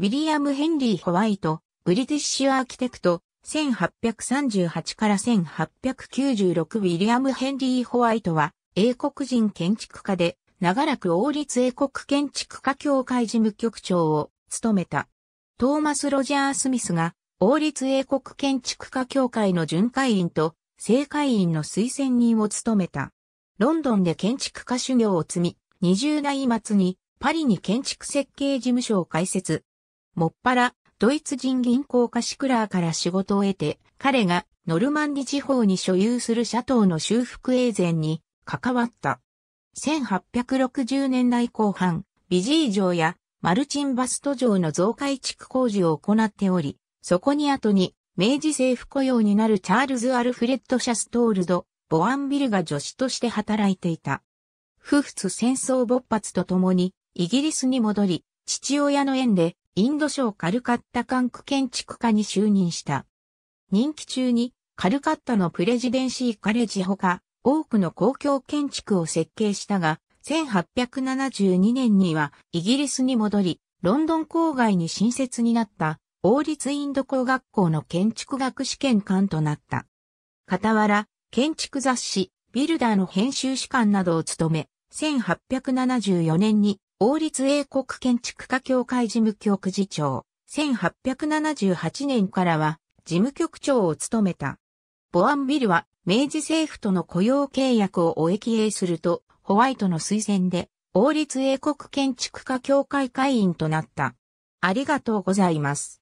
ウィリアム・ヘンリー・ホワイト、ブリティッシュ・アーキテクト、1838から1896ウィリアム・ヘンリー・ホワイトは、英国人建築家で、長らく王立英国建築家協会事務局長を務めた。トーマス・ロジャー・スミスが、王立英国建築家協会の巡回員と、正会員の推薦人を務めた。ロンドンで建築家修行を積み、20代末に、パリに建築設計事務所を開設。もっぱら、ドイツ人銀行家シクラーから仕事を得て、彼がノルマンディ地方に所有するシャトーの修復永前に関わった。1860年代後半、ビジー城やマルチンバスト城の増改築工事を行っており、そこに後に明治政府雇用になるチャールズ・アルフレッド・シャストールド、ボアンビルが助手として働いていた。不仏戦争勃発とともにイギリスに戻り、父親の縁でインド省カルカッタ管区建築課に就任した。任期中にカルカッタのプレジデンシーカレッジほか多くの公共建築を設計したが、1872年にはイギリスに戻り、ロンドン郊外に新設になった王立インド工学校の建築学試験官となった。傍ら、建築雑誌、ビルダーの編集士官などを務め、1874年に王立英国建築家協会事務局次長、1878年からは事務局長を務めた。ボアンビルは明治政府との雇用契約をお益英すると、ホワイトの推薦で、王立英国建築家協会会員となった。ありがとうございます。